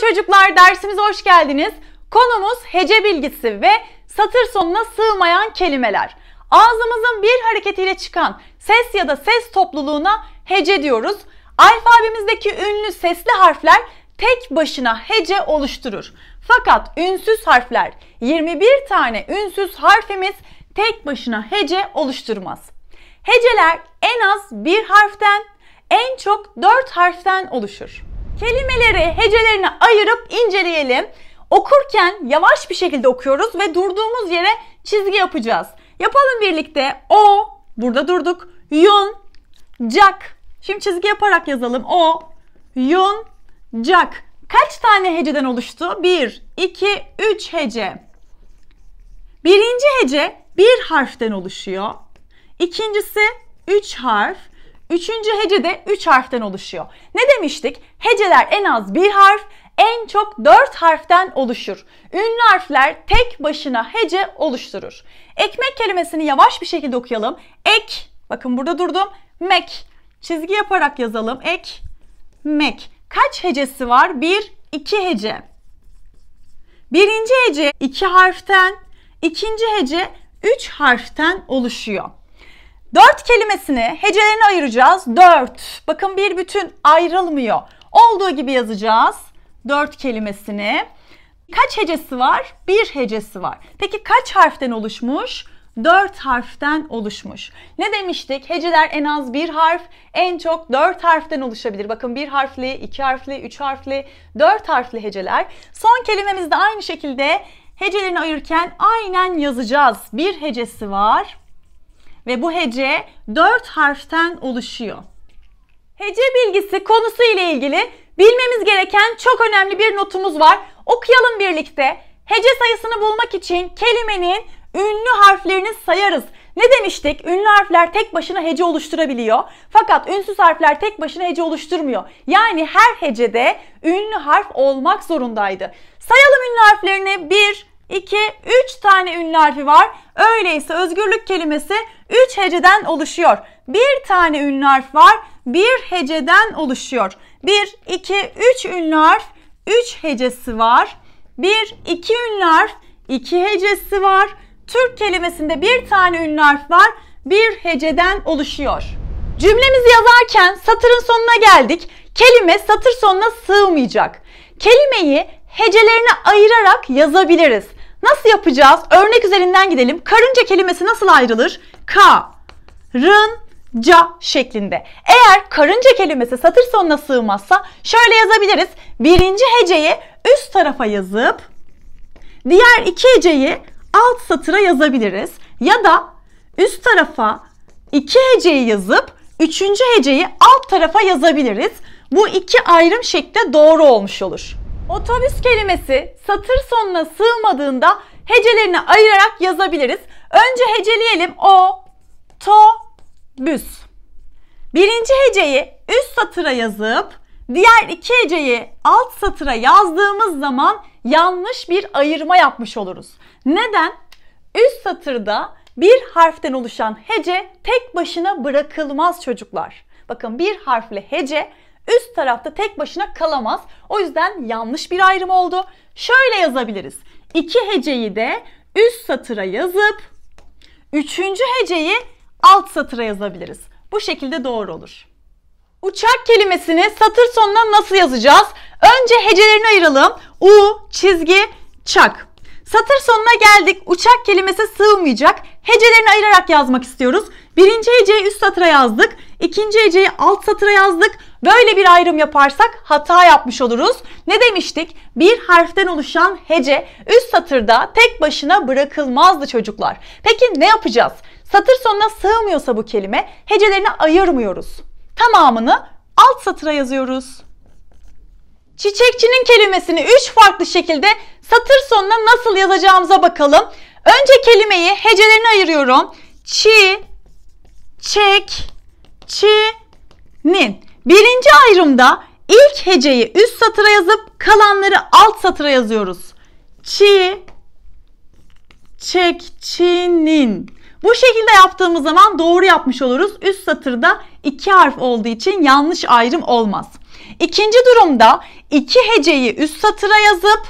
çocuklar, dersimize hoş geldiniz. Konumuz hece bilgisi ve satır sonuna sığmayan kelimeler. Ağzımızın bir hareketiyle çıkan ses ya da ses topluluğuna hece diyoruz. Alfabemizdeki ünlü sesli harfler tek başına hece oluşturur. Fakat ünsüz harfler, 21 tane ünsüz harfimiz tek başına hece oluşturmaz. Heceler en az bir harften, en çok dört harften oluşur kelimeleri, hecelerini ayırıp inceleyelim. Okurken yavaş bir şekilde okuyoruz ve durduğumuz yere çizgi yapacağız. Yapalım birlikte. O, burada durduk. Yun, cak. Şimdi çizgi yaparak yazalım. O, yun, cak. Kaç tane heceden oluştu? 1, 2, 3 hece. Birinci hece bir harften oluşuyor. İkincisi üç harf. Üçüncü hece de 3 harften oluşuyor. Ne demiştik? Heceler en az bir harf, en çok 4 harften oluşur. Ünlü harfler tek başına hece oluşturur. Ekmek kelimesini yavaş bir şekilde okuyalım. Ek, bakın burada durdum. Mek, çizgi yaparak yazalım. Ek, mek. Kaç hecesi var? 1, 2 hece. Birinci hece 2 harften, ikinci hece 3 harften oluşuyor. Dört kelimesini hecelerine ayıracağız. Dört. Bakın bir bütün ayrılmıyor. Olduğu gibi yazacağız. Dört kelimesini. Kaç hecesi var? Bir hecesi var. Peki kaç harften oluşmuş? Dört harften oluşmuş. Ne demiştik? Heceler en az bir harf, en çok dört harften oluşabilir. Bakın bir harfli, iki harfli, üç harfli, dört harfli heceler. Son kelimemizde aynı şekilde hecelerini ayırırken aynen yazacağız. Bir hecesi var, ve bu hece 4 harften oluşuyor. Hece bilgisi konusu ile ilgili bilmemiz gereken çok önemli bir notumuz var. Okuyalım birlikte. Hece sayısını bulmak için kelimenin ünlü harflerini sayarız. Ne demiştik? Ünlü harfler tek başına hece oluşturabiliyor. Fakat ünsüz harfler tek başına hece oluşturmuyor. Yani her hecede ünlü harf olmak zorundaydı. Sayalım ünlü harflerini. 1, 2, 3 tane ünlü harfi var. Öyleyse özgürlük kelimesi 3 heceden oluşuyor. Bir tane ünlü harf var. Bir heceden oluşuyor. 1, 2, 3 ünlü harf. 3 hecesi var. 1, 2 ünlü harf. 2 hecesi var. Türk kelimesinde bir tane ünlü harf var. Bir heceden oluşuyor. Cümlemizi yazarken satırın sonuna geldik. Kelime satır sonuna sığmayacak. Kelimeyi hecelerine ayırarak yazabiliriz. Nasıl yapacağız? Örnek üzerinden gidelim. Karınca kelimesi nasıl ayrılır? K, rın, ca şeklinde. Eğer karınca kelimesi satır sonuna sığmazsa şöyle yazabiliriz. Birinci heceyi üst tarafa yazıp diğer iki heceyi alt satıra yazabiliriz. Ya da üst tarafa iki heceyi yazıp üçüncü heceyi alt tarafa yazabiliriz. Bu iki ayrım şekli doğru olmuş olur. Otobüs kelimesi satır sonuna sığmadığında hecelerini ayırarak yazabiliriz. Önce heceleyelim. O, to, büs. Birinci heceyi üst satıra yazıp diğer iki heceyi alt satıra yazdığımız zaman yanlış bir ayırma yapmış oluruz. Neden? Üst satırda bir harften oluşan hece tek başına bırakılmaz çocuklar. Bakın bir harfli hece üst tarafta tek başına kalamaz. O yüzden yanlış bir ayrım oldu. Şöyle yazabiliriz. İki heceyi de üst satıra yazıp üçüncü heceyi alt satıra yazabiliriz. Bu şekilde doğru olur. Uçak kelimesini satır sonuna nasıl yazacağız? Önce hecelerini ayıralım. U, çizgi, çak. Satır sonuna geldik. Uçak kelimesi sığmayacak. Hecelerini ayırarak yazmak istiyoruz. Birinci heceyi üst satıra yazdık. ikinci heceyi alt satıra yazdık. Böyle bir ayrım yaparsak hata yapmış oluruz. Ne demiştik? Bir harften oluşan hece üst satırda tek başına bırakılmazdı çocuklar. Peki ne yapacağız? Satır sonuna sığmıyorsa bu kelime hecelerini ayırmıyoruz. Tamamını alt satıra yazıyoruz. Çiçekçinin kelimesini 3 farklı şekilde satır sonuna nasıl yazacağımıza bakalım. Önce kelimeyi hecelerini ayırıyorum. Çi, çek, Çi, nin. Birinci ayrımda ilk heceyi üst satıra yazıp kalanları alt satıra yazıyoruz. Çi, çek, çinin. Bu şekilde yaptığımız zaman doğru yapmış oluruz. Üst satırda iki harf olduğu için yanlış ayrım olmaz. İkinci durumda iki heceyi üst satıra yazıp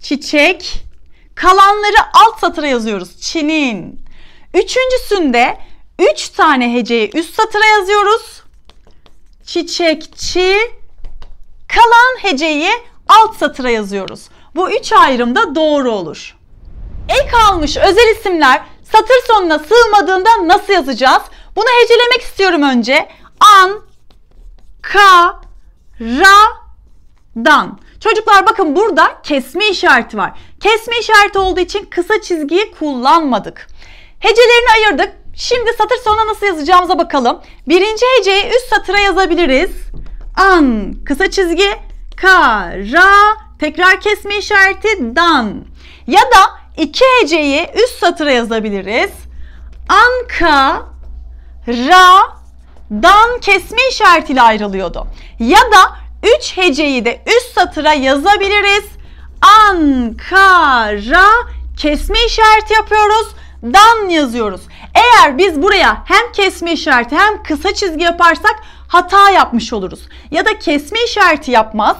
çiçek, kalanları alt satıra yazıyoruz. Çinin. Üçüncüsünde 3 tane heceyi üst satıra yazıyoruz. Çiçekçi kalan heceyi alt satıra yazıyoruz. Bu üç ayrım da doğru olur. Ek almış özel isimler satır sonuna sığmadığında nasıl yazacağız? Bunu hecelemek istiyorum önce. An, ka, ra, dan. Çocuklar bakın burada kesme işareti var. Kesme işareti olduğu için kısa çizgiyi kullanmadık. Hecelerini ayırdık. Şimdi satır sonuna nasıl yazacağımıza bakalım. Birinci heceyi üst satıra yazabiliriz. An, kısa çizgi, Kara tekrar kesme işareti, dan. Ya da iki heceyi üst satıra yazabiliriz. Anka, ra, dan kesme işaretiyle ayrılıyordu. Ya da üç heceyi de üst satıra yazabiliriz. Anka ra kesme işareti yapıyoruz. Dan yazıyoruz. Eğer biz buraya hem kesme işareti hem kısa çizgi yaparsak hata yapmış oluruz. Ya da kesme işareti yapmaz